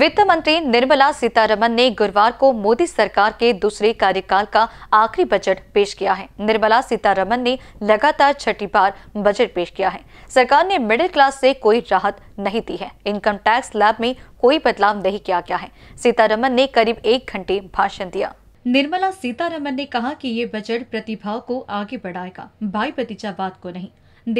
वित्त मंत्री निर्मला सीतारमन ने गुरुवार को मोदी सरकार के दूसरे कार्यकाल का आखिरी बजट पेश किया है निर्मला सीतारमन ने लगातार छठी बार बजट पेश किया है सरकार ने मिडिल क्लास से कोई राहत नहीं दी है इनकम टैक्स लैब में कोई बदलाव नहीं किया गया है सीतारमन ने करीब एक घंटे भाषण दिया निर्मला सीतारमन ने कहा कि ये बजट प्रतिभाओं को आगे बढ़ाएगा भाई भतीजावाद को नहीं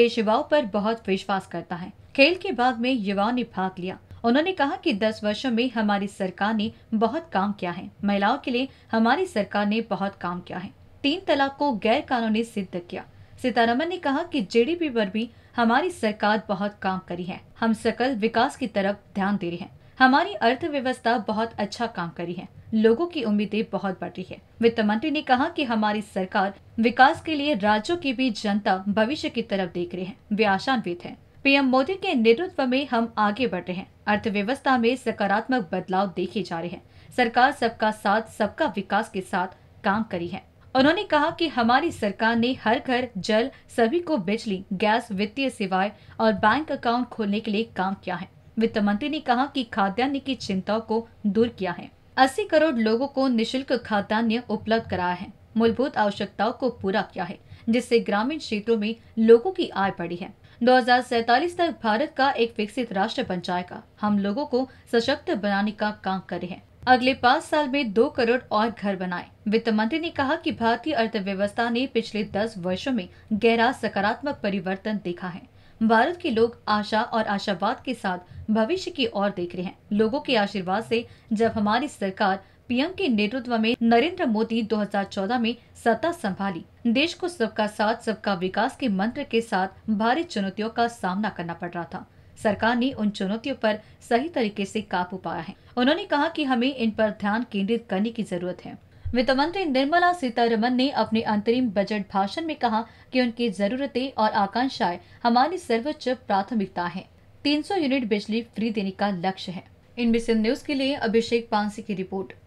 देश युवाओं पर बहुत विश्वास करता है खेल के बाद में युवाओं ने भाग लिया उन्होंने कहा कि 10 वर्षों में हमारी सरकार ने बहुत काम किया है महिलाओं के लिए हमारी सरकार ने बहुत काम किया है तीन तलाक को गैर कानूनी सिद्ध किया सीतारमन ने कहा कि जीडीपी पर भी हमारी सरकार बहुत काम करी है हम सकल विकास की तरफ ध्यान दे रहे हैं हमारी अर्थव्यवस्था बहुत अच्छा काम करी है लोगों की उम्मीदें बहुत बढ़ रही है वित्त मंत्री ने कहा कि हमारी सरकार विकास के लिए राज्यों की भी जनता भविष्य की तरफ देख रहे हैं वे आशान्वित है पीएम मोदी के नेतृत्व में हम आगे बढ़ रहे हैं अर्थव्यवस्था में सकारात्मक बदलाव देखे जा रहे हैं सरकार सबका साथ सबका विकास के साथ काम करी है उन्होंने कहा कि हमारी सरकार ने हर घर जल सभी को बिजली गैस वित्तीय सेवाएं और बैंक अकाउंट खोलने के लिए काम किया है वित्त मंत्री ने कहा कि खाद्यान्न की चिंताओं को दूर किया है अस्सी करोड़ लोगों को निशुल्क खाद्यान्न उपलब्ध कराया है मूलभूत आवश्यकताओं को पूरा किया है जिससे ग्रामीण क्षेत्रों में लोगों की आय बढ़ी है दो तक भारत का एक विकसित राष्ट्र बन जाएगा हम लोगों को सशक्त बनाने का काम कर रहे हैं अगले पाँच साल में दो करोड़ और घर बनाए वित्त मंत्री ने कहा कि भारतीय अर्थव्यवस्था ने पिछले दस वर्षों में गहरा सकारात्मक परिवर्तन देखा है भारत के लोग आशा और आशावाद के साथ भविष्य की ओर देख रहे हैं लोगों के आशीर्वाद से जब हमारी सरकार पीएम के नेतृत्व में नरेंद्र मोदी 2014 में सत्ता संभाली देश को सबका साथ सबका विकास के मंत्र के साथ भारी चुनौतियों का सामना करना पड़ रहा था सरकार ने उन चुनौतियों पर सही तरीके से काबू पाया है उन्होंने कहा कि हमें इन पर ध्यान केंद्रित करने की जरूरत है वित्त मंत्री निर्मला सीतारमन ने अपने अंतरिम बजट भाषण में कहा कि उनकी जरूरतें और आकांक्षाएं हमारी सर्वोच्च प्राथमिकता है 300 यूनिट बिजली फ्री देने का लक्ष्य है इनबीसी न्यूज के लिए अभिषेक पांसी की रिपोर्ट